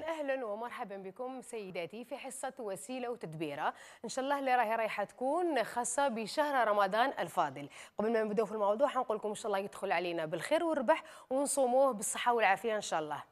اهلا ومرحبا بكم سيداتي في حصه وسيله وتدبيره ان شاء الله اللي راهي رايحه تكون خاصه بشهر رمضان الفاضل قبل ما نبداو في الموضوع حنقول لكم ان شاء الله يدخل علينا بالخير والربح ونصوموه بالصحه والعافيه ان شاء الله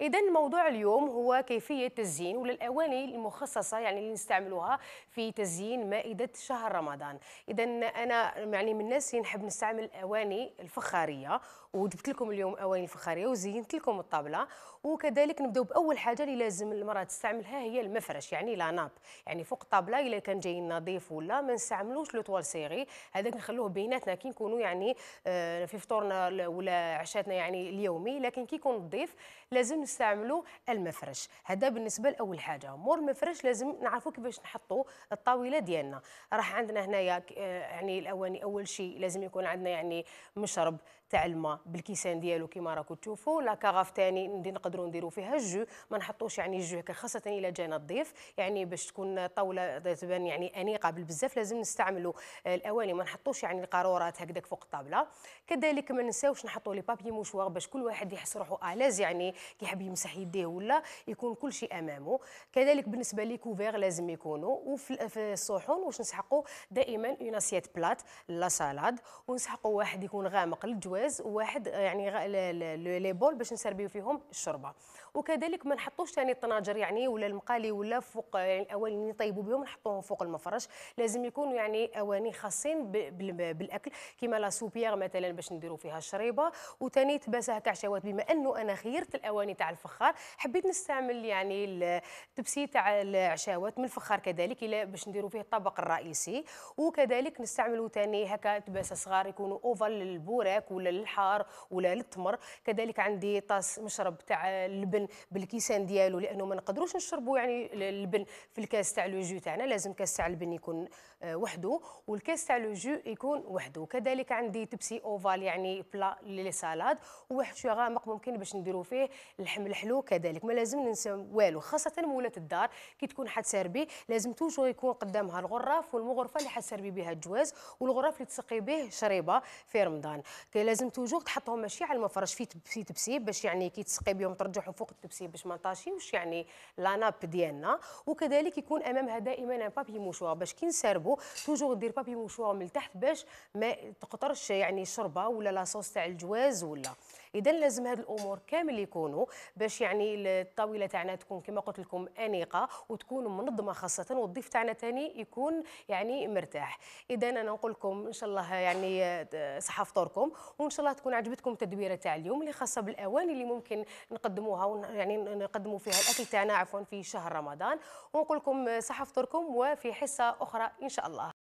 إذا موضوع اليوم هو كيفية تزيين وللأواني المخصصة يعني اللي نستعملوها في تزيين مائدة شهر رمضان إذا أنا يعني من الناس اللي نحب نستعمل الأواني الفخارية وجبت لكم اليوم أواني الفخارية وزينت لكم الطابله وكذلك نبداو بأول حاجة اللي لازم المرأة تستعملها هي المفرش يعني لا ناب يعني فوق الطابلة إلا كان جاي نظيف ولا ما نستعملوش لو طوال سيغي هذاك نخلوه بيناتنا كي نكونوا يعني آه، في فطورنا ولا عشاتنا يعني اليومي لكن كي يكون نظيف لازم نستعملوا المفرش هذا بالنسبه لاول حاجه مور المفرش لازم نعرفوا كيفاش نحطوا الطاوله ديالنا راح عندنا هنايا آه، يعني الاواني اول شيء لازم يكون عندنا يعني مشرب تاع الماء بالكيسان ديالو كيما راكم تشوفوا لا كاغاف ثاني نقدروا نديروا فيها الجو ما نحطوش يعني الجو هكا خاصه الا جانا الضيف يعني باش تكون طاوله تبان يعني انيقه بالبزاف لازم نستعملوا الاواني ما نحطوش يعني القارورات هكذاك فوق الطاوله كذلك ما ننساوش نحطوا لي بابي موشوار باش كل واحد يحس روحه الاز يعني كيحب حاب يمسح يديه ولا يكون كل شيء امامه كذلك بالنسبه لي كوفير لازم يكونوا وفي الصحون واش نسحقوا دائما اون اسيت بلات لا سالاد ونسحقوا واحد يكون غامق للجواز وواحد آه، يعني لي بول باش نسربيو فيهم الشوربه وكذلك ما نحطوش ثاني الطناجر يعني ولا المقالي ولا فوق آه، يعني الاواني اللي نطيبوا بهم نحطوهم فوق المفرش لازم يكونوا يعني اواني خاصين بالاكل كيما لا سوبيير مثلا باش نديروا فيها الشريبه وثاني تاع كعشوات بما انه انا خيرت الاواني تاع الفخار حبيت نستعمل يعني التبسي تاع العشاوات من الفخار كذلك الى باش نديروا فيه الطبق الرئيسي وكذلك نستعملوا ثاني هكا تباسه صغار يكونوا اوفال للبوراك ولا للحار ولا للتمر كذلك عندي طاس مشرب تاع اللبن بالكيسان ديالو لانه ما نقدروش نشربوا يعني اللبن في الكاس تاع لوجو تاعنا لازم كاس تاع اللبن يكون آه، وحده والكاس تاع لوجو يكون وحده كذلك عندي تبسي اوفال يعني بلا للسالاد وواحد شويه غامق ممكن باش نديروا فيه الحب اللحم الحلو كذلك ما لازم ننسى والو خاصه مولات الدار كي تكون حتسربي لازم توجو يكون قدامها الغرف والمغرفه اللي حتسربي بها الجواز والغرف اللي تسقي به شريبه في رمضان لازم توجو تحطهم ماشي على المفرش في تبسي تبسيب باش يعني كي تسقي بهم ترجعهم فوق التبسيب باش ما طاشيوش يعني لا ناب ديالنا وكذلك يكون امامها دائما بابي موشوا باش كي نسربو توجو دير بابي موشوا من تحت باش ما تقطرش يعني الشربه ولا لاصوص تاع الجواز ولا اذا لازم هاد الامور كامل يكونوا باش يعني الطاوله تاعنا تكون كما قلت لكم انيقه وتكون منظمه خاصه والضيف تاعنا ثاني يكون يعني مرتاح اذا انا نقول لكم ان شاء الله يعني صحه فطوركم وان شاء الله تكون عجبتكم التدويره تاع اليوم اللي خاصه بالاواني اللي ممكن نقدموها يعني نقدموا فيها الاكل تاعنا عفوا في شهر رمضان ونقول لكم صحه فطوركم وفي حصه اخرى ان شاء الله